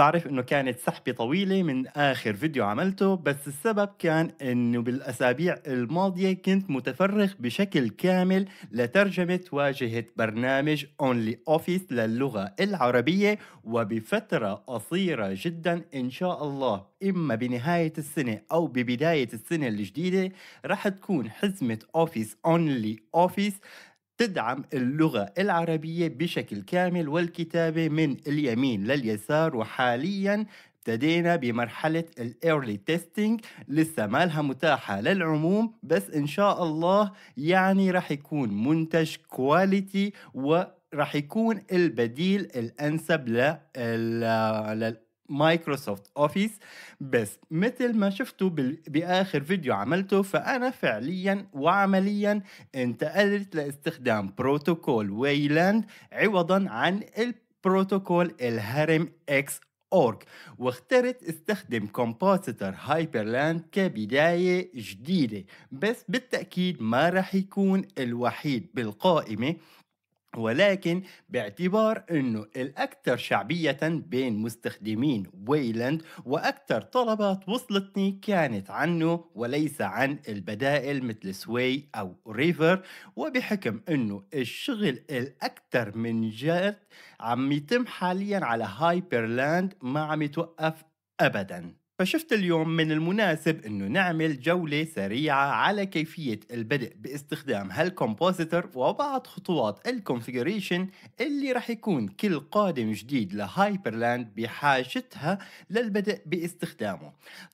بعرف انه كانت سحبة طويلة من اخر فيديو عملته بس السبب كان انه بالاسابيع الماضية كنت متفرغ بشكل كامل لترجمة واجهة برنامج اونلي اوفيس للغة العربية وبفترة قصيرة جدا ان شاء الله اما بنهاية السنة او ببداية السنة الجديدة رح تكون حزمة اوفيس اونلي اوفيس تدعم اللغة العربية بشكل كامل والكتابة من اليمين لليسار وحاليا ابتدينا بمرحلة الايرلي تيستينج لسه مالها متاحة للعموم بس ان شاء الله يعني رح يكون منتج كواليتي و رح يكون البديل الانسب لل مايكروسوفت اوفيس بس مثل ما شفتوا باخر فيديو عملته فانا فعليا وعمليا انتقلت لاستخدام بروتوكول ويلاند عوضا عن البروتوكول الهرم اكس اورك واخترت استخدم كومبوزيتر هايبرلاند كبداية جديدة بس بالتأكيد ما رح يكون الوحيد بالقائمة ولكن باعتبار انه الاكثر شعبية بين مستخدمين ويلاند واكثر طلبات وصلتني كانت عنه وليس عن البدائل مثل سوي او ريفر وبحكم انه الشغل الاكثر من جد عم يتم حاليا على هايبرلاند ما عم يتوقف ابدا فشفت اليوم من المناسب انه نعمل جولة سريعة على كيفية البدء باستخدام هالكومبوزيتر وبعض خطوات الكونفيجريشن اللي رح يكون كل قادم جديد لهايبرلاند بحاجتها للبدء باستخدامه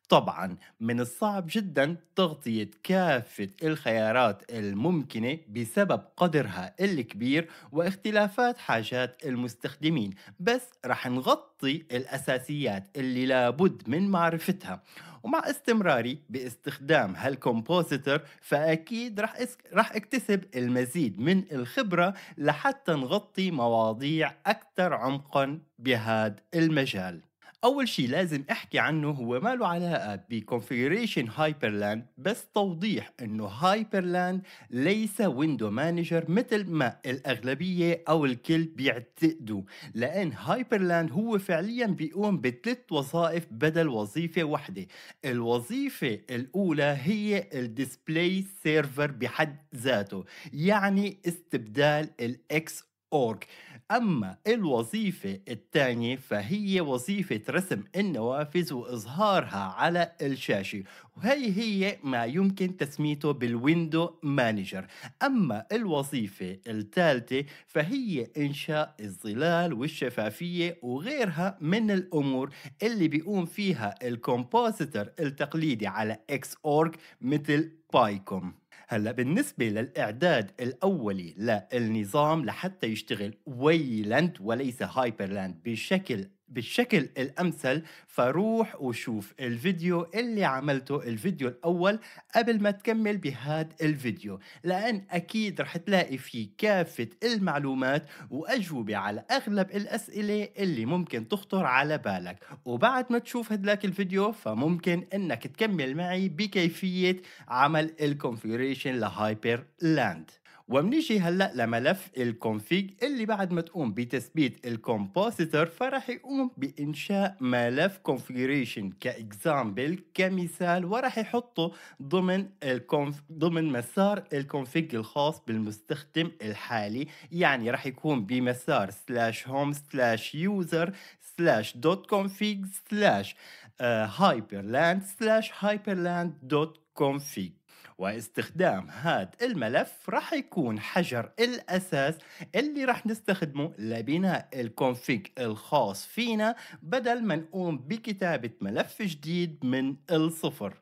طبعا من الصعب جدا تغطية كافة الخيارات الممكنة بسبب قدرها الكبير واختلافات حاجات المستخدمين بس رح نغطي الأساسيات اللي لابد من معرفتها ومع استمراري باستخدام هالكومبوزيتر فأكيد رح, رح اكتسب المزيد من الخبرة لحتى نغطي مواضيع أكثر عمقا بهذا المجال اول شيء لازم احكي عنه هو ما له علاقه بكونفيجريشن هايبرلاند بس توضيح انه هايبرلاند ليس ويندو مانجر مثل ما الاغلبيه او الكل بيعتقدوا لان هايبرلاند هو فعليا بيقوم بثلاث وظائف بدل وظيفه واحده الوظيفه الاولى هي الديسبلاي سيرفر بحد ذاته يعني استبدال الاكس org أما الوظيفة الثانية فهي وظيفة رسم النوافذ وإظهارها على الشاشة وهي هي ما يمكن تسميته بالويندو مانجر أما الوظيفة الثالثة فهي إنشاء الظلال والشفافية وغيرها من الأمور اللي بيقوم فيها الكومبوزيتر التقليدي على اكس اورج مثل بايكوم هلا بالنسبه للاعداد الاولي للنظام لحتى يشتغل ويلاند وليس هايبرلاند بشكل بالشكل الامثل فروح وشوف الفيديو اللي عملته الفيديو الاول قبل ما تكمل بهاد الفيديو لان اكيد رح تلاقي فيه كافه المعلومات واجوبه على اغلب الاسئله اللي ممكن تخطر على بالك وبعد ما تشوف هدلاك الفيديو فممكن انك تكمل معي بكيفيه عمل الكونفيريشن لهايبر لاند وبنيجي هلا لملف الكونفيج اللي بعد ما تقوم بتثبيت الكومبوزيتور فراح يقوم بانشاء ملف كونفيجريشن كاكزامبل كمثال وراح يحطه ضمن الكونف ضمن مسار الكونفيج الخاص بالمستخدم الحالي يعني راح يكون بمسار سلاش هوم سلاش يوزر سلاش دوت كونفيج سلاش هايبرلاند سلاش هايبرلاند دوت كونفيج واستخدام هذا الملف راح يكون حجر الأساس اللي راح نستخدمه لبناء الكونفيج الخاص فينا بدل ما نقوم بكتابة ملف جديد من الصفر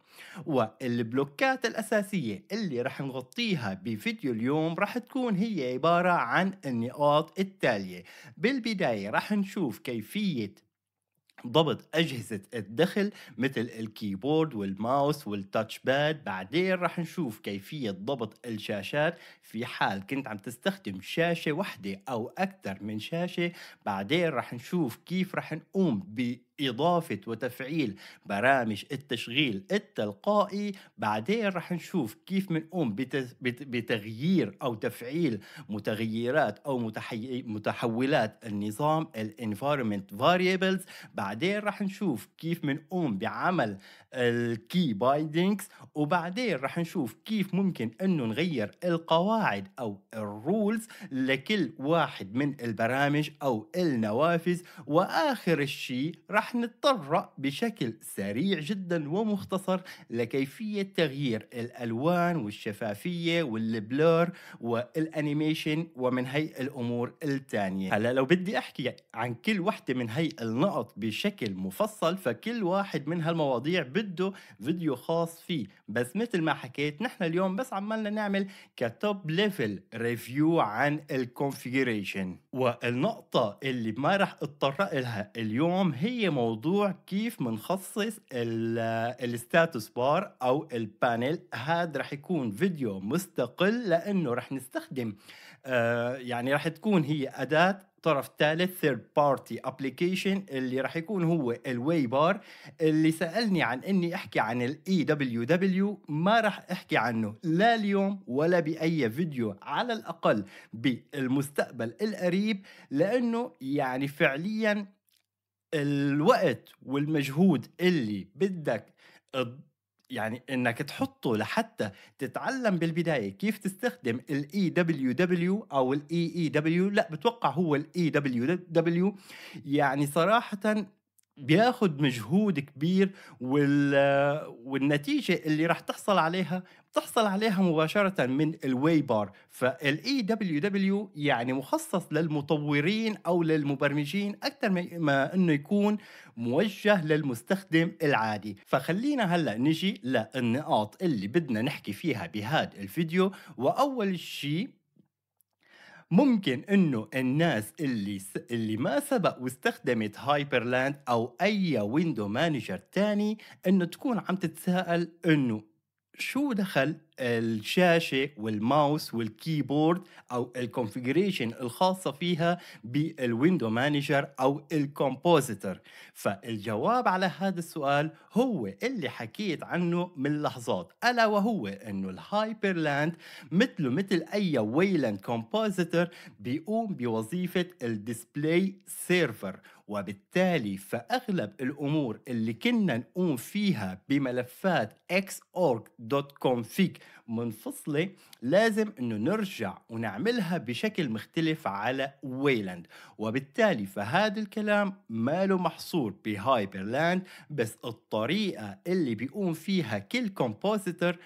والبلوكات الأساسية اللي راح نغطيها بفيديو اليوم راح تكون هي عبارة عن النقاط التالية بالبداية راح نشوف كيفية ضبط أجهزة الدخل مثل الكيبورد والماوس والتاتش باد بعدين رح نشوف كيفية ضبط الشاشات في حال كنت عم تستخدم شاشة واحدة أو أكثر من شاشة بعدين رح نشوف كيف رح نقوم ب إضافة وتفعيل برامج التشغيل التلقائي بعدين رح نشوف كيف منقوم بتغيير أو تفعيل متغيرات أو متحولات النظام الانفايرمنت variables بعدين رح نشوف كيف منقوم بعمل الكي بايدنجز وبعدين رح نشوف كيف ممكن أنه نغير القواعد أو الرولز لكل واحد من البرامج أو النوافذ وآخر الشيء رح راح نتطرق بشكل سريع جدا ومختصر لكيفية تغيير الألوان والشفافية والبلور والأنيميشن ومن هي الأمور التانية هلا لو بدي أحكي عن كل وحدة من هي النقط بشكل مفصل فكل واحد من هالمواضيع بده فيديو خاص فيه بس مثل ما حكيت نحن اليوم بس عمالنا نعمل كتوب ليفل ريفيو عن الكونفيجريشن والنقطة اللي ما رح اتطرق لها اليوم هي موضوع كيف بنخصص الستاتوس بار او البانل هذا رح يكون فيديو مستقل لانه رح نستخدم آه يعني رح تكون هي اداة طرف ثالث ثيرد بارتي ابلكيشن اللي راح يكون هو الواي بار اللي سالني عن اني احكي عن الاي دبليو دبليو ما راح احكي عنه لا اليوم ولا باي فيديو على الاقل بالمستقبل القريب لانه يعني فعليا الوقت والمجهود اللي بدك يعني انك تحطه لحتى تتعلم بالبدايه كيف تستخدم الاي دبليو e دبليو او الاي اي e دبليو e لا بتوقع هو الاي دبليو دبليو يعني صراحه بياخد مجهود كبير وال... والنتيجة اللي راح تحصل عليها تحصل عليها مباشرة من الواي بار فالاي دبليو دبليو يعني مخصص للمطورين أو للمبرمجين أكثر ما أنه يكون موجه للمستخدم العادي فخلينا هلأ نجي للنقاط اللي بدنا نحكي فيها بهذا الفيديو وأول شيء ممكن انه الناس اللي س... اللي ما سبق واستخدمت هايبرلاند او اي ويندو مانجر تاني انه تكون عم تتساءل انه شو دخل الشاشة والماوس والكيبورد أو الكونفيجريشن الخاصة فيها بالويندو مانجر أو الكومبوزيتر فالجواب على هذا السؤال هو اللي حكيت عنه من لحظات ألا وهو أنه الهايبرلاند مثله مثل أي ويلاند كومبوزيتر بيقوم بوظيفة الديسبلاي سيرفر وبالتالي فأغلب الأمور اللي كنا نقوم فيها بملفات xorg.config منفصلة لازم أنه نرجع ونعملها بشكل مختلف على ويلاند وبالتالي فهذا الكلام ماله محصور بهايبرلاند بس الطريقة اللي بيقوم فيها كل كومبوزيتور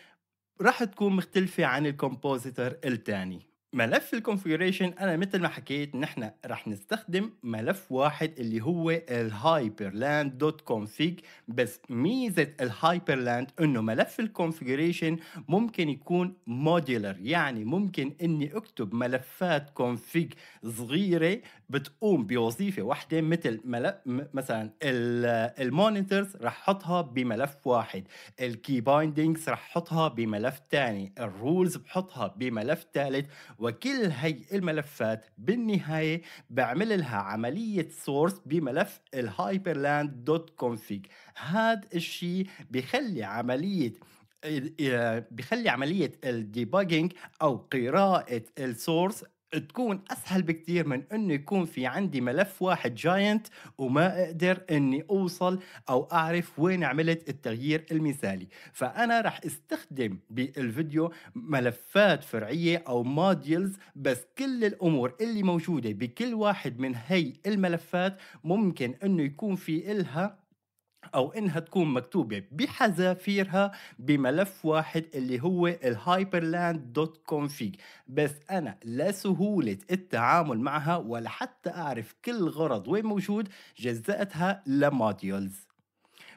راح تكون مختلفة عن الكومبوزيتور التاني ملف الكونفيجريشن انا مثل ما حكيت نحن رح نستخدم ملف واحد اللي هو الهايبرلاند دوت كونفيج بس ميزه الهايبرلاند انه ملف الكونفيجريشن ممكن يكون موديلر يعني ممكن اني اكتب ملفات كونفيج صغيره بتقوم بوظيفه واحده مثل ملف مثلا المونيتورز رح احطها بملف واحد الكي بايندينجز رح احطها بملف ثاني الرولز بحطها بملف ثالث وكل هي الملفات بالنهاية بعمل لها عملية سورس بملف الهايبرلاند دوت كونفيج هذا الشيء بخلي عملية آه، بخلي عملية الديباجينج أو قراءة السورس تكون اسهل بكثير من انه يكون في عندي ملف واحد جاينت وما اقدر اني اوصل او اعرف وين عملت التغيير المثالي فانا راح استخدم بالفيديو ملفات فرعيه او موديلز بس كل الامور اللي موجوده بكل واحد من هي الملفات ممكن انه يكون في الها او انها تكون مكتوبه بحذافيرها بملف واحد اللي هو الهايبرلاند دوت كونفيج بس انا لسهوله التعامل معها ولا حتى اعرف كل غرض وين موجود جزأتها لموديولز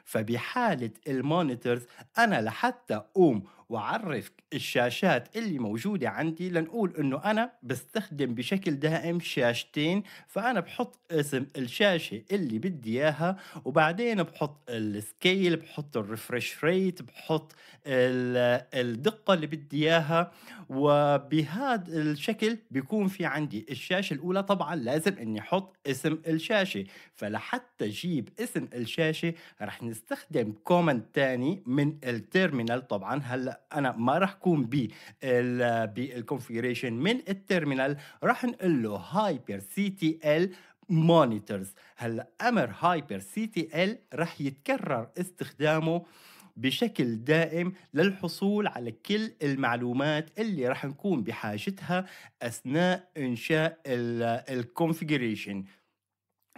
فبحالة المونيتورز أنا لحتى أقوم وعرف الشاشات اللي موجوده عندي لنقول انه انا بستخدم بشكل دائم شاشتين فانا بحط اسم الشاشه اللي بدي اياها وبعدين بحط السكيل بحط الريفرش ريت بحط الدقه اللي بدي اياها وبهذا الشكل بيكون في عندي الشاشه الاولى طبعا لازم اني احط اسم الشاشه فلحتى اجيب اسم الشاشه رح نستخدم كومنت تاني من التيرمينال طبعا هلا انا ما راح كون ب بالكونفيجريشن من التيرمينال راح نقول له هايبر سي تي ال مونيتورز هلا امر هايبر سي تي ال راح يتكرر استخدامه بشكل دائم للحصول على كل المعلومات اللي راح نكون بحاجتها اثناء انشاء الكونفيجريشن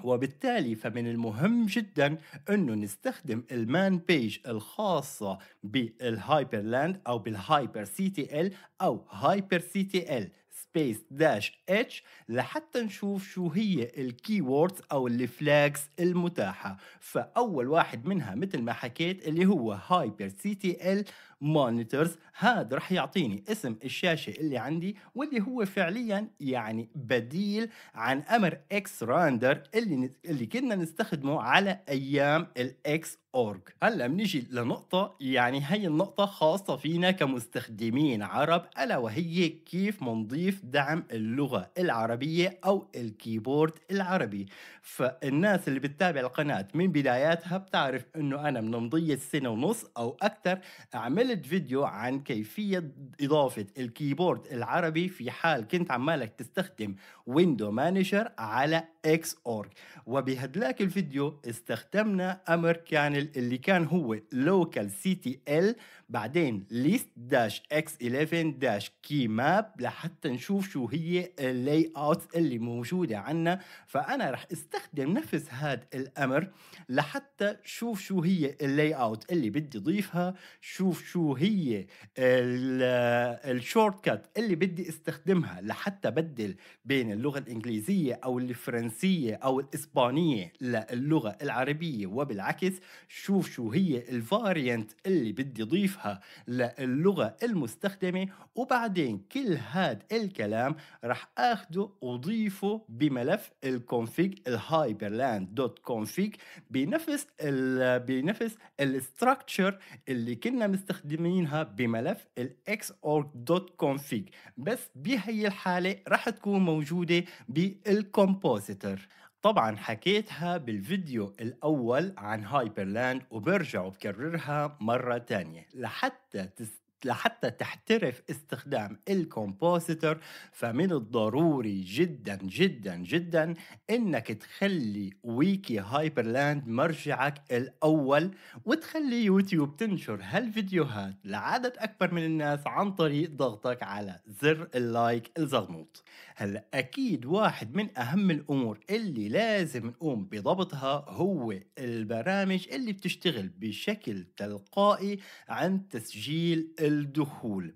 وبالتالي فمن المهم جدا انه نستخدم المان بيج الخاصة بالهايبر لاند او بالهايبر سي تي ال او هايبر سي تي ال سبيس داش اتش لحتى نشوف شو هي الكي ووردز او الفلاجز المتاحة فاول واحد منها مثل ما حكيت اللي هو هايبر سي تي ال مونيتورز هذا رح يعطيني اسم الشاشه اللي عندي واللي هو فعليا يعني بديل عن امر اكس راندر اللي اللي كنا نستخدمه على ايام الاكس اورج هلا بنيجي لنقطة يعني هي النقطة خاصة فينا كمستخدمين عرب ألا وهي كيف منضيف دعم اللغة العربية أو الكيبورد العربي فالناس اللي بتتابع القناة من بداياتها بتعرف أنه أنا من مضية سنة ونص أو أكثر عملت عملت فيديو عن كيفية إضافة الكيبورد العربي في حال كنت عمالك تستخدم ويندو مانجر على اكس اورج وبهدلاك الفيديو استخدمنا امر كانل اللي كان هو لوكال سي تي ال بعدين ليست داش اكس 11 داش كي ماب لحتى نشوف شو هي اللاي اوت اللي موجوده عندنا فانا رح استخدم نفس هذا الامر لحتى شوف شو هي اللاي اوت اللي بدي اضيفها شوف شو هي الشورت كات اللي بدي استخدمها لحتى بدل بين اللغة الإنجليزية أو الفرنسية أو الإسبانية للغة العربية وبالعكس شوف شو هي الفاريانت اللي بدي ضيفها للغة المستخدمة وبعدين كل هاد الكلام رح أخده وضيفه بملف الكونفيج الهايبرلاند دوت كونفيج بنفس ال بنفس الستركتشر اللي كنا مستخدمينها بملف الاكس اورج دوت كونفيج بس بهي الحالة رح تكون موجودة موجودة بالكومبوزيتر طبعا حكيتها بالفيديو الأول عن هايبرلاند وبرجع وبكررها مرة تانية لحتى تست لحتى تحترف استخدام الكومبوزيتور فمن الضروري جدا جدا جدا انك تخلي ويكي هايبرلاند مرجعك الاول وتخلي يوتيوب تنشر هالفيديوهات لعدد اكبر من الناس عن طريق ضغطك على زر اللايك الزغنوط هلا اكيد واحد من اهم الامور اللي لازم نقوم بضبطها هو البرامج اللي بتشتغل بشكل تلقائي عن تسجيل الدخول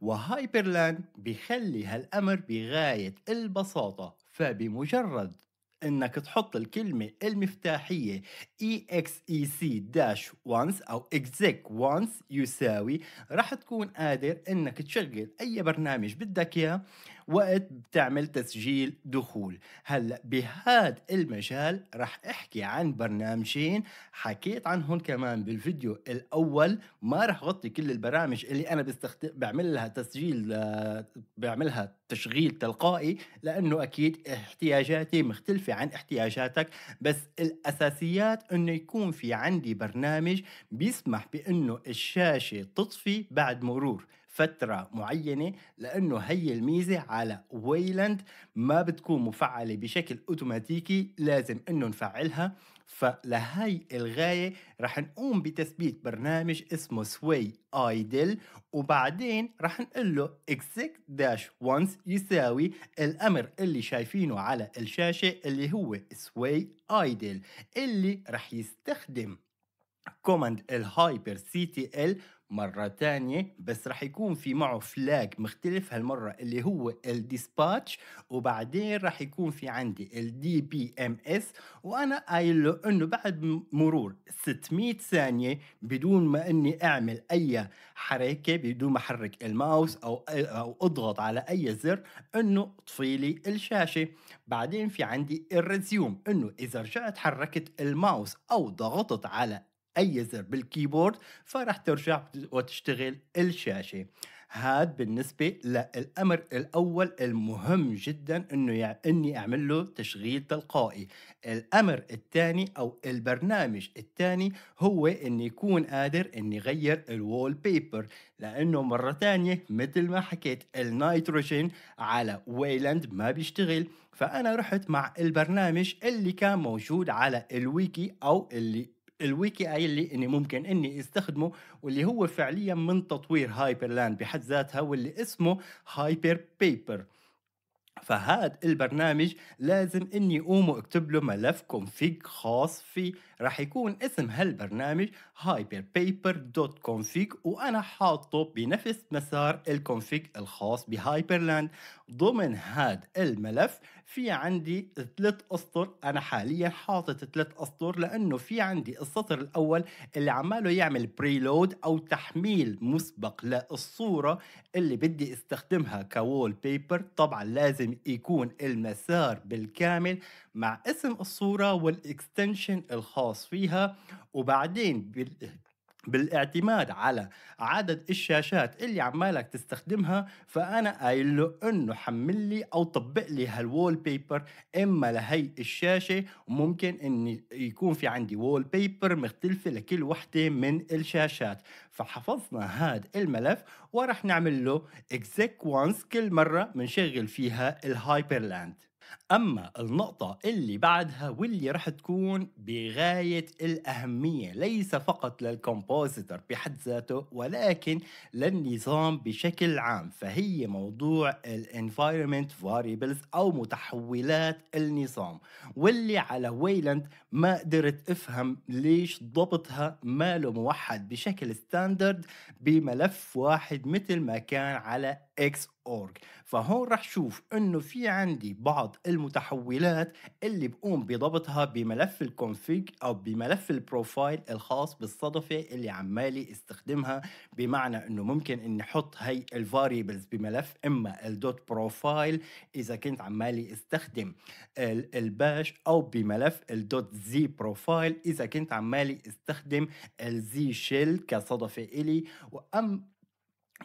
وهايبرلاند بيخلي هالأمر بغاية البساطة فبمجرد انك تحط الكلمة المفتاحية exec-once او exec once يساوي راح تكون قادر انك تشغل اي برنامج بدك اياه وقت بتعمل تسجيل دخول هلا بهذا المجال رح احكي عن برنامجين حكيت عنهم كمان بالفيديو الاول ما رح غطي كل البرامج اللي انا بستخد... بعمل لها تسجيل آه، بعملها تشغيل تلقائي لانه اكيد احتياجاتي مختلفه عن احتياجاتك بس الاساسيات انه يكون في عندي برنامج بيسمح بانه الشاشه تطفي بعد مرور فتره معينه لانه هي الميزه على ويلاند ما بتكون مفعله بشكل اوتوماتيكي لازم انه نفعلها فلهي الغايه رح نقوم بتثبيت برنامج اسمه سوي ايدل وبعدين رح نقول له exec داش once يساوي الامر اللي شايفينه على الشاشه اللي هو سوي ايدل اللي رح يستخدم كوماند الهايبر سي تي ال مرة تانية بس راح يكون في معه فلاج مختلف هالمرة اللي هو الديسباتش وبعدين راح يكون في عندي الدي بي ام اس وانا قايل له انه بعد مرور 600 ثانية بدون ما اني اعمل اي حركة بدون ما احرك الماوس او او اضغط على اي زر انه طفي لي الشاشة بعدين في عندي الريزيوم انه اذا رجعت حركت الماوس او ضغطت على اي زر بالكيبورد فرح ترجع وتشتغل الشاشه هاد بالنسبة للأمر الأول المهم جدا أنه يعني أني أعمل له تشغيل تلقائي الأمر الثاني أو البرنامج الثاني هو أني يكون قادر أني غير الوول بيبر لأنه مرة ثانية مثل ما حكيت النيتروجين على ويلاند ما بيشتغل فأنا رحت مع البرنامج اللي كان موجود على الويكي أو اللي الويكي قايل لي اني ممكن اني استخدمه واللي هو فعليا من تطوير هايبر لاند بحد ذاتها واللي اسمه هايبر بيبر فهاد البرنامج لازم اني اقوم واكتب له ملف كونفيج خاص فيه راح يكون اسم هالبرنامج hyperpaper.config وانا حاطه بنفس مسار الكونفيج الخاص بهايبرلاند ضمن هاد الملف في عندي ثلاث اسطر انا حاليا حاطط ثلاث اسطر لانه في عندي السطر الاول اللي عماله يعمل بريلود او تحميل مسبق للصوره اللي بدي استخدمها كوول بيبر طبعا لازم يكون المسار بالكامل مع اسم الصوره والاكستنشن الخاص فيها وبعدين بالاعتماد على عدد الشاشات اللي عمالك تستخدمها فانا قايل له انه حمل لي او طبق لي هالوول بيبر اما لهي الشاشه وممكن ان يكون في عندي وول بيبر مختلفه لكل وحده من الشاشات فحفظنا هذا الملف ورح نعمل له اكزيك وانس كل مره بنشغل فيها الهايبر لاند أما النقطة اللي بعدها واللي رح تكون بغاية الأهمية ليس فقط للكومبوزيتور بحد ذاته ولكن للنظام بشكل عام فهي موضوع environment فاريبلز أو متحولات النظام واللي على ويلاند ما قدرت أفهم ليش ضبطها ماله موحد بشكل ستاندرد بملف واحد مثل ما كان على اكس اورج فهون رح شوف انه في عندي بعض الم المتحولات اللي بقوم بضبطها بملف الكونفيج او بملف البروفايل الخاص بالصدفة اللي عمالي استخدمها بمعنى انه ممكن اني احط هي الفاريبلز بملف اما الدوت بروفايل اذا كنت عمالي استخدم الباش او بملف الدوت زي بروفايل اذا كنت عمالي استخدم الزي شيل كصدفة الي وأم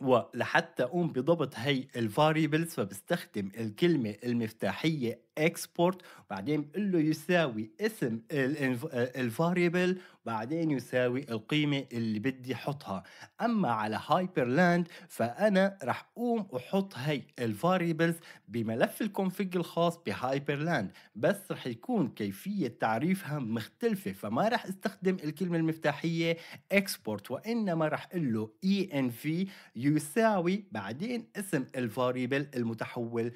ولحتى اقوم بضبط هي الفاريبلز فبستخدم الكلمه المفتاحيه اكسبورت وبعدين بقول له يساوي اسم الفاريبل وبعدين يساوي القيمة اللي بدي احطها اما على هايبرلاند فانا رح اقوم احط هي الفاريبلز بملف الكونفج الخاص بهايبرلاند بس رح يكون كيفية تعريفها مختلفة فما رح استخدم الكلمة المفتاحية اكسبورت وانما رح اقول له env يساوي بعدين اسم الفاريبل المتحول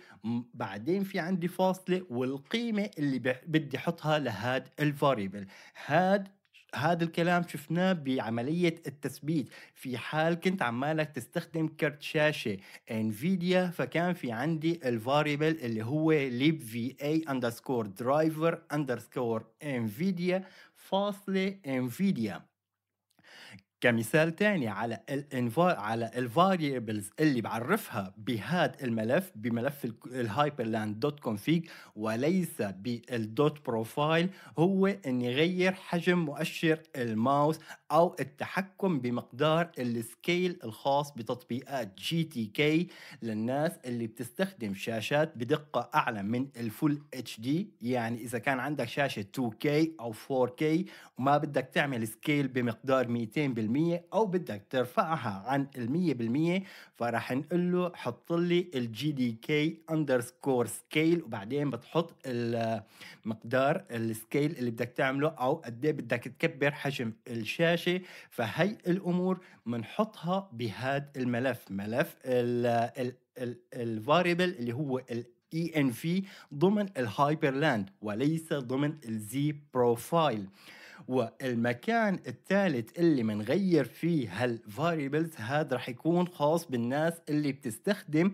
بعدين في عندي فاصل المثلي والقيمه اللي بدي احطها لهاد الفاريبل هاد هذا الكلام شفناه بعملية التثبيت في حال كنت عمالك تستخدم كرت شاشة انفيديا فكان في عندي الفاريبل اللي هو lib va underscore driver underscore انفيديا فاصلة انفيديا كمثال تاني على ال على الفاريبلز اللي بعرفها بهذا الملف بملف الهايبرلاند دوت كونفيج وليس بالدوت بروفايل هو اني غير حجم مؤشر الماوس او التحكم بمقدار السكيل الخاص بتطبيقات جي تي كي للناس اللي بتستخدم شاشات بدقه اعلى من الفول اتش دي يعني اذا كان عندك شاشه 2K او 4K وما بدك تعمل سكيل بمقدار 200 او بدك ترفعها عن ال 100% فرح نقول له حط لي الجي دي كي اندرسكور سكيل وبعدين بتحط مقدار السكيل اللي بدك تعمله او قد ايه بدك تكبر حجم الشاشه فهي الامور منحطها بهذا الملف ملف الفاريبل اللي هو ال اي ان في ضمن الهايبرلاند وليس ضمن الزي بروفايل والمكان الثالث اللي منغير فيه هالفاريبلز هذا رح يكون خاص بالناس اللي بتستخدم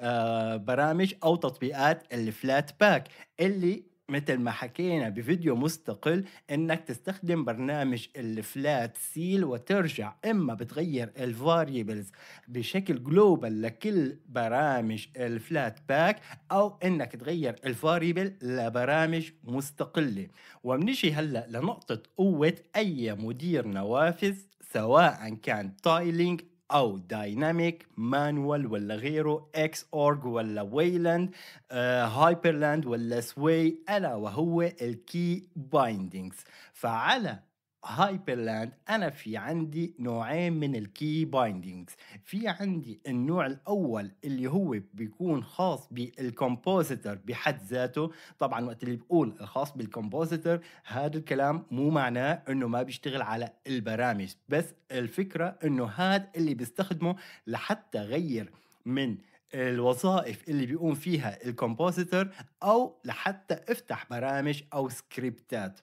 آه، برامج او تطبيقات الفلات باك اللي مثل ما حكينا بفيديو مستقل انك تستخدم برنامج الفلات سيل وترجع اما بتغير الفاريبلز بشكل جلوبال لكل برامج الفلات باك او انك تغير الفاريبل لبرامج مستقله وبنجي هلا لنقطه قوه اي مدير نوافذ سواء كان تايلينج او دايناميك مانوال ولا غيره اكس اورج ولا ويلاند آه هايبرلاند ولا سوي الا وهو الكي بايندينجز فعلى هايبر لاند انا في عندي نوعين من الكي بايندينجز في عندي النوع الاول اللي هو بيكون خاص بالكومبوزيتور بحد ذاته طبعا وقت اللي بقول الخاص بالكومبوزيتور هذا الكلام مو معناه انه ما بيشتغل على البرامج بس الفكره انه هذا اللي بيستخدمه لحتى غير من الوظائف اللي بيقوم فيها الكومبوزيتور او لحتى افتح برامج او سكريبتات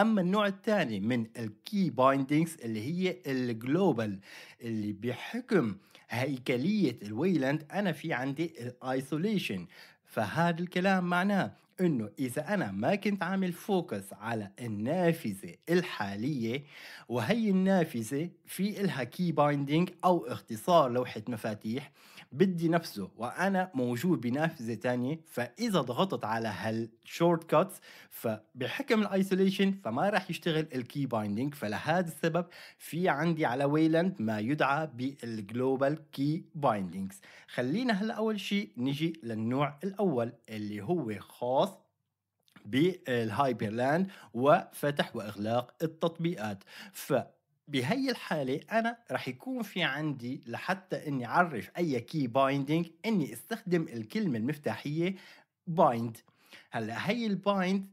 اما النوع الثاني من الكي بايندينجز اللي هي الجلوبال اللي بحكم هيكليه الويلاند انا في عندي الايسوليشن فهذا الكلام معناه انه اذا انا ما كنت عامل فوكس على النافذه الحاليه وهي النافذه في الها كي بايندينج او اختصار لوحه مفاتيح بدي نفسه وانا موجود بنافذه ثانيه فاذا ضغطت على هالشورت كاتس فبحكم الايسوليشن فما راح يشتغل الكي بايندينج فلهذا السبب في عندي على ويلاند ما يدعى بالجلوبال كي بايندينجز خلينا هلا اول شيء نجي للنوع الاول اللي هو خاص بالهايبرلاند وفتح واغلاق التطبيقات ف بهي الحالة أنا رح يكون في عندي لحتى إني أعرف أي كي بايندينج إني استخدم الكلمة المفتاحية بايند هلا هي البايند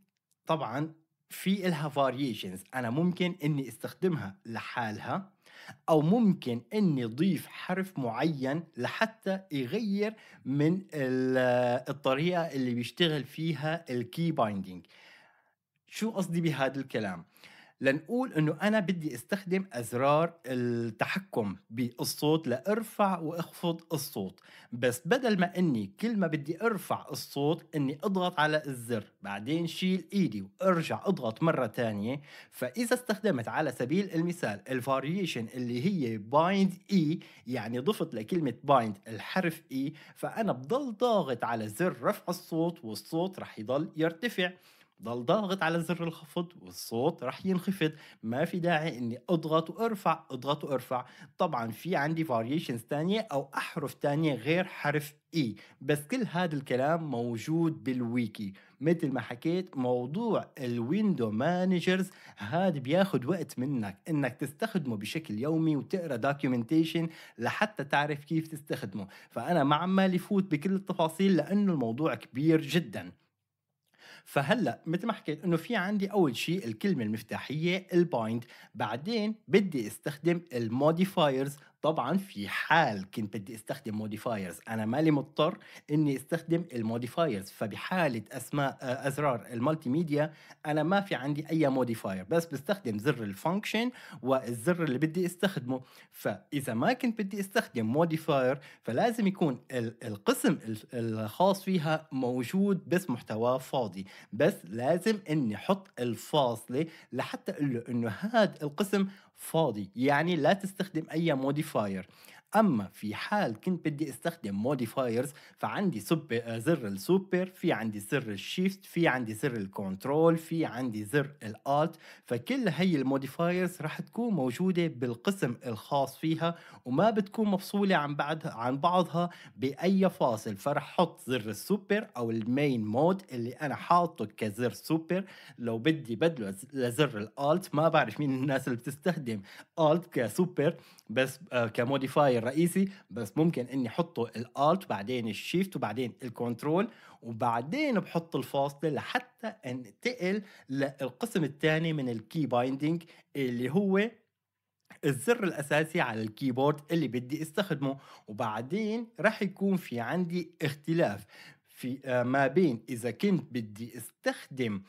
طبعا في إلها فاريشنز أنا ممكن إني استخدمها لحالها أو ممكن إني أضيف حرف معين لحتى يغير من الطريقة اللي بيشتغل فيها الكي بايندينج شو قصدي بهذا الكلام؟ لنقول انه انا بدي استخدم ازرار التحكم بالصوت لارفع واخفض الصوت بس بدل ما اني كل ما بدي ارفع الصوت اني اضغط على الزر بعدين شيل ايدي وارجع اضغط مرة تانية فاذا استخدمت على سبيل المثال الفاريشن اللي هي بايند اي e، يعني ضفت لكلمة بايند الحرف اي e، فانا بضل ضاغط على زر رفع الصوت والصوت رح يضل يرتفع ضل ضاغط على زر الخفض والصوت رح ينخفض ما في داعي اني اضغط وارفع اضغط وارفع طبعا في عندي فاريشنز تانية او احرف تانية غير حرف اي e، بس كل هذا الكلام موجود بالويكي مثل ما حكيت موضوع الويندو مانجرز هذا بياخد وقت منك انك تستخدمه بشكل يومي وتقرا دوكيومنتيشن لحتى تعرف كيف تستخدمه فانا ما عمال يفوت بكل التفاصيل لانه الموضوع كبير جدا فهلا مثل ما حكيت انه في عندي اول شيء الكلمه المفتاحيه البايند بعدين بدي استخدم الموديفايرز طبعا في حال كنت بدي استخدم موديفايرز انا مالي مضطر اني استخدم الموديفايرز فبحاله اسماء آه، ازرار المالتي ميديا انا ما في عندي اي موديفاير بس بستخدم زر الفانكشن والزر اللي بدي استخدمه فاذا ما كنت بدي استخدم موديفاير فلازم يكون القسم الخاص فيها موجود بس محتواه فاضي بس لازم اني احط الفاصله لحتى اقول له انه هذا القسم فاضي يعني لا تستخدم اي موديفاير اما في حال كنت بدي استخدم موديفايرز فعندي آه، زر السوبر في عندي زر الشيفت في عندي زر الكنترول في عندي زر الالت فكل هي الموديفايرز رح تكون موجوده بالقسم الخاص فيها وما بتكون مفصوله عن بعد عن بعضها باي فاصل فرح احط زر السوبر او المين مود اللي انا حاطه كزر سوبر لو بدي بدله لزر الالت ما بعرف مين الناس اللي بتستخدم الت كسوبر بس آه، كموديفاير رئيسي بس ممكن اني احطه الالت بعدين الشيفت وبعدين الكنترول وبعدين بحط الفاصله لحتى انتقل للقسم الثاني من الكي بايندينج اللي هو الزر الأساسي على الكيبورد اللي بدي استخدمه وبعدين رح يكون في عندي اختلاف في آه، ما بين إذا كنت بدي استخدم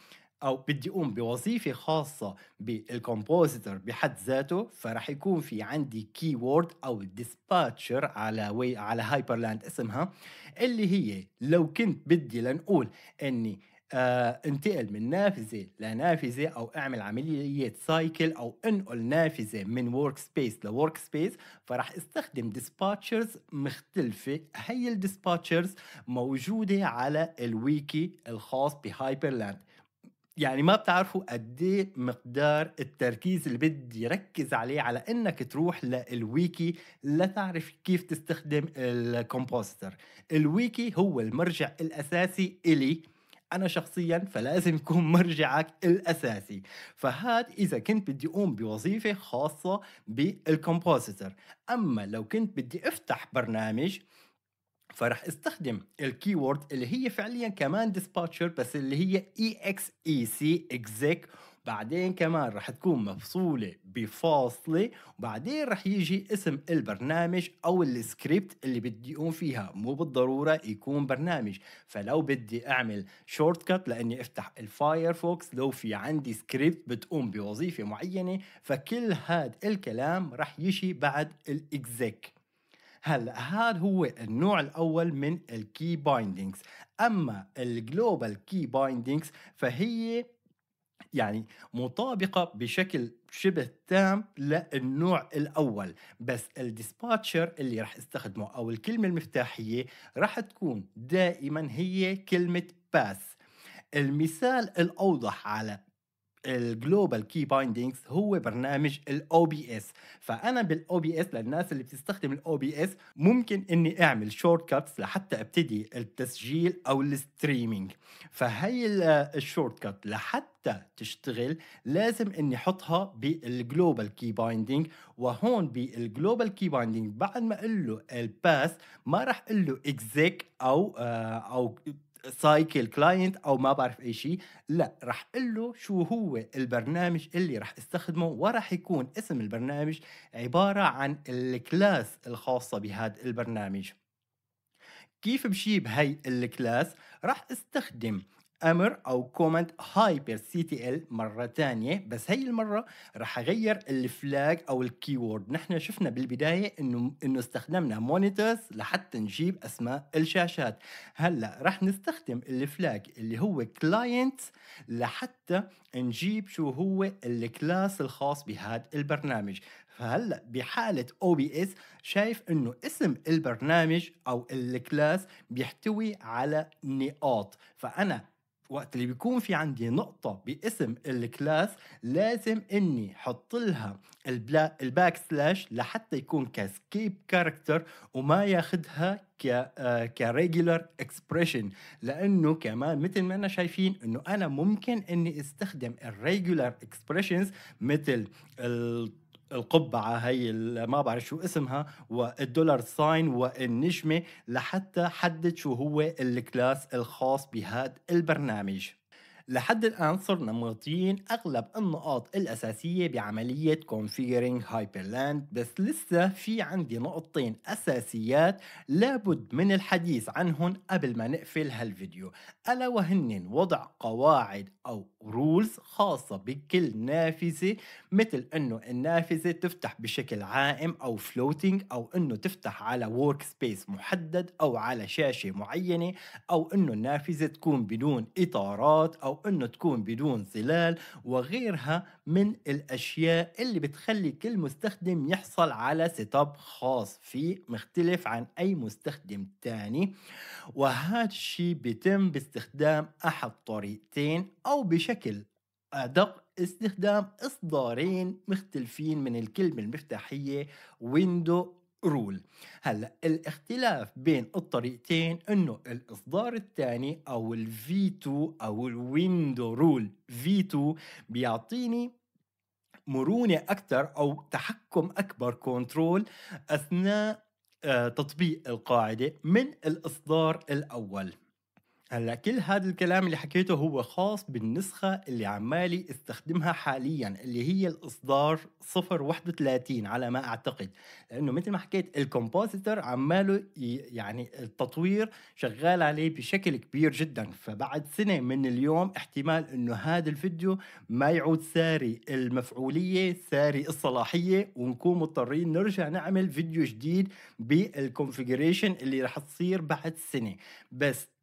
او بدي اقوم بوظيفه خاصه بالكومبوزيتور بحد ذاته فراح يكون في عندي كيورد او ديسباتشر على وي على هايبرلاند اسمها اللي هي لو كنت بدي لنقول اني آه انتقل من نافذة لنافذة أو اعمل عملية سايكل أو انقل نافذة من ورك سبيس لورك سبيس فراح استخدم ديسباتشرز مختلفة هي الديسباتشرز موجودة على الويكي الخاص بهايبرلاند يعني ما بتعرفوا قد ايه مقدار التركيز اللي بدي يركز عليه على انك تروح للويكي لتعرف كيف تستخدم الكومبوستر الويكي هو المرجع الاساسي الي انا شخصيا فلازم يكون مرجعك الاساسي فهاد اذا كنت بدي اقوم بوظيفه خاصه بالكومبوستر اما لو كنت بدي افتح برنامج فرح استخدم الكيورد اللي هي فعليا كمان ديسباتشر بس اللي هي اي اكس اي سي اكزيك بعدين كمان رح تكون مفصولة بفاصلة وبعدين رح يجي اسم البرنامج أو السكريبت اللي بدي أقوم فيها مو بالضرورة يكون برنامج فلو بدي أعمل شورت كات لأني أفتح الفايرفوكس لو في عندي سكريبت بتقوم بوظيفة معينة فكل هاد الكلام رح يجي بعد الإكزيك هلا هذا هو النوع الاول من الكي بايندينجز اما الجلوبال كي بايندينجز فهي يعني مطابقة بشكل شبه تام للنوع الأول بس الديسباتشر اللي راح استخدمه أو الكلمة المفتاحية راح تكون دائما هي كلمة باس المثال الأوضح على الجلوبال كي بايندينجز هو برنامج الاو بي اس فانا بالاو بي اس للناس اللي بتستخدم الاو بي اس ممكن اني اعمل شورت كاتس لحتى ابتدي التسجيل او الستريمينج فهي الشورت كات لحتى تشتغل لازم اني احطها بالجلوبال كي بايندينج وهون بالجلوبال كي بايندينج بعد ما اقول له الباس ما راح اقول له اكزيك او آه، او سايكل كلاينت او ما بعرف اي شيء لا راح اقول له شو هو البرنامج اللي راح استخدمه وراح يكون اسم البرنامج عباره عن الكلاس الخاصه بهذا البرنامج كيف بجيب هاي الكلاس راح استخدم امر او كومنت هايبر سي تي ال مره ثانيه بس هي المره راح اغير الفلاج او الكيورد نحن شفنا بالبدايه انه انه استخدمنا مونيتورز لحتى نجيب اسماء الشاشات هلا راح نستخدم الفلاج اللي هو كلاينت لحتى نجيب شو هو الكلاس الخاص بهذا البرنامج فهلا بحاله او بي اس شايف انه اسم البرنامج او الكلاس بيحتوي على نقاط فانا وقت اللي بيكون في عندي نقطة باسم الكلاس لازم اني حط لها الباك سلاش لحتى يكون كاسكيب كاركتر وما ياخدها ك آه، كريجولر اكسبريشن لانه كمان مثل ما انا شايفين انه انا ممكن اني استخدم الريجولر اكسبريشنز مثل القبعة هي ما بعرف شو اسمها والدولار ساين والنجمة لحتى حدد شو هو الكلاس الخاص بهذا البرنامج لحد الآن صرنا مغطيين أغلب النقاط الأساسية بعملية كونفيجرينج هايبرلاند بس لسه في عندي نقطتين أساسيات لابد من الحديث عنهم قبل ما نقفل هالفيديو ألا وهن وضع قواعد أو رولز خاصة بكل نافذة مثل انه النافذة تفتح بشكل عائم او فلوتينج او انه تفتح على وورك سبيس محدد او على شاشة معينة او انه النافذة تكون بدون اطارات او انه تكون بدون ظلال وغيرها من الاشياء اللي بتخلي كل مستخدم يحصل على سيت اب خاص فيه مختلف عن اي مستخدم تاني وهذا الشيء بيتم باستخدام احد طريقتين او بشكل بشكل أدق استخدام إصدارين مختلفين من الكلمة المفتاحية ويندو رول هلا الاختلاف بين الطريقتين انه الاصدار الثاني او الفي 2 او الويندو رول في 2 بيعطيني مرونه اكثر او تحكم اكبر كنترول اثناء آه، تطبيق القاعده من الاصدار الاول هلا كل هذا الكلام اللي حكيته هو خاص بالنسخة اللي عمالي استخدمها حاليا اللي هي الإصدار 031 على ما أعتقد لأنه مثل ما حكيت الكومبوزيتر عماله يعني التطوير شغال عليه بشكل كبير جدا فبعد سنة من اليوم احتمال أنه هذا الفيديو ما يعود ساري المفعولية ساري الصلاحية ونكون مضطرين نرجع نعمل فيديو جديد بالكونفيجريشن اللي رح تصير بعد سنة بس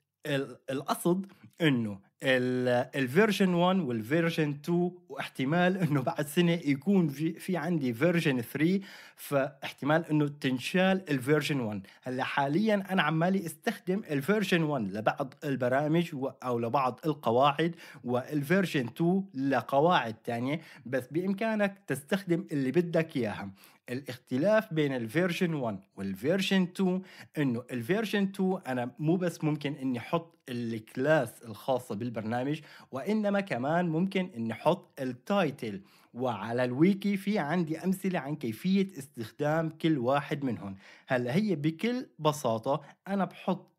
القصد انه الفيرجن 1 والفيرجن 2 واحتمال انه بعد سنه يكون في, في عندي فيرجن 3 فاحتمال انه تنشال الفيرجن 1 هلا حاليا انا عمالي استخدم الفيرجن 1 لبعض البرامج او لبعض القواعد والفيرجن 2 لقواعد ثانيه بس بامكانك تستخدم اللي بدك اياها الاختلاف بين الفيرجن 1 والفيرجن 2 انه الفيرجن 2 انا مو بس ممكن اني احط الكلاس الخاصه بالبرنامج وانما كمان ممكن اني احط التايتل وعلى الويكي في عندي امثله عن كيفيه استخدام كل واحد منهم هلا هي بكل بساطه انا بحط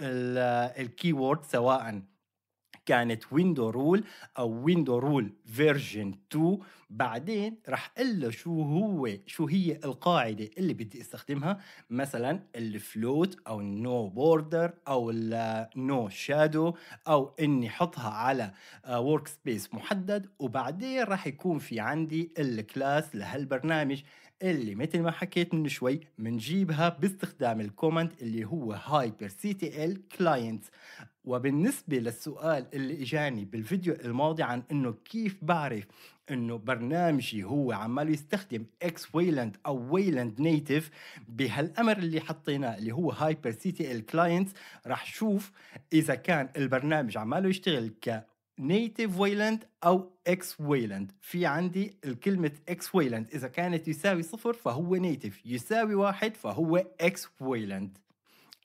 الكيورد سواء كانت ويندو رول او ويندو رول فيرجن 2 بعدين راح اقول له شو هو شو هي القاعده اللي بدي استخدمها مثلا الفلوت او النو بوردر او النو شادو او اني احطها على ورك سبيس محدد وبعدين راح يكون في عندي الكلاس لهالبرنامج اللي مثل ما حكيت من شوي بنجيبها باستخدام الكوماند اللي هو هايبر سي تي ال كلاينت وبالنسبة للسؤال اللي اجاني بالفيديو الماضي عن انه كيف بعرف انه برنامجي هو عمال يستخدم اكس ويلاند او ويلاند نيتف بهالامر اللي حطيناه اللي هو هايبر سي تي ال كلاينت رح شوف اذا كان البرنامج عماله يشتغل ك نيتف ويلاند او اكس ويلاند في عندي الكلمة اكس ويلاند اذا كانت يساوي صفر فهو نيتف يساوي واحد فهو اكس ويلاند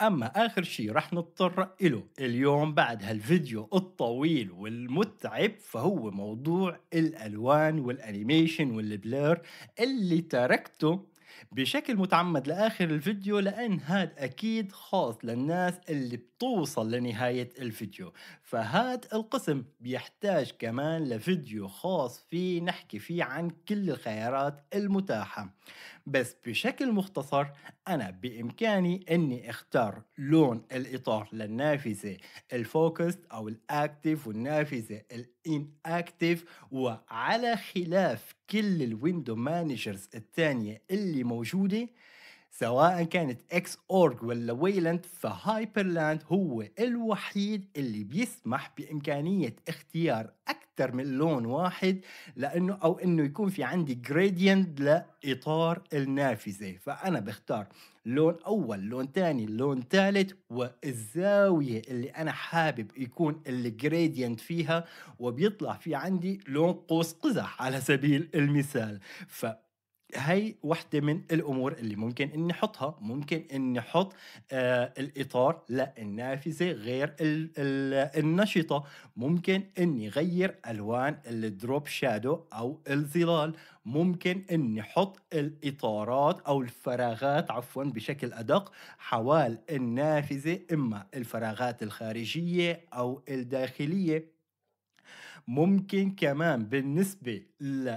اما اخر شيء رح نضطر إله اليوم بعد هالفيديو الطويل والمتعب فهو موضوع الالوان والانيميشن والبلير اللي تركته بشكل متعمد لاخر الفيديو لان هاد اكيد خاص للناس اللي توصل لنهاية الفيديو فهاد القسم بيحتاج كمان لفيديو خاص فيه نحكي فيه عن كل الخيارات المتاحة بس بشكل مختصر أنا بإمكاني أني أختار لون الإطار للنافذة الفوكست أو الأكتف والنافذة الإن أكتيف وعلى خلاف كل الويندو مانجرز الثانية اللي موجودة سواء كانت اكس اورج ولا ويلاند فهايبرلاند هو الوحيد اللي بيسمح بامكانيه اختيار اكثر من لون واحد لانه او انه يكون في عندي جريدينت لاطار النافذه فانا بختار لون اول لون ثاني لون ثالث والزاويه اللي انا حابب يكون الجريدينت فيها وبيطلع في عندي لون قوس قزح على سبيل المثال ف هي وحدة من الأمور اللي ممكن إني أحطها ممكن إني أحط آه الإطار للنافذة غير الـ الـ النشطة ممكن إني غير ألوان الدروب شادو أو الظلال ممكن إني أحط الإطارات أو الفراغات عفوا بشكل أدق حوال النافذة إما الفراغات الخارجية أو الداخلية ممكن كمان بالنسبة ل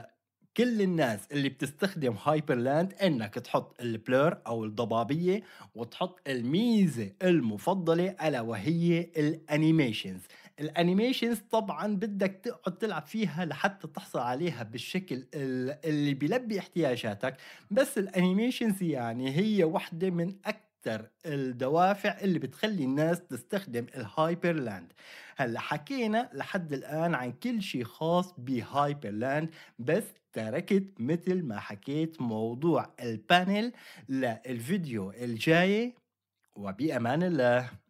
كل الناس اللي بتستخدم هايبر لاند انك تحط البلور او الضبابيه وتحط الميزه المفضله الا وهي الانيميشنز الانيميشنز طبعا بدك تقعد تلعب فيها لحتى تحصل عليها بالشكل اللي بيلبي احتياجاتك بس الانيميشنز يعني هي واحده من اكثر اكثر الدوافع اللي بتخلي الناس تستخدم الهايبر لاند هلا حكينا لحد الان عن كل شيء خاص بهايبر لاند بس تركت مثل ما حكيت موضوع البانل للفيديو الجاي وبأمان الله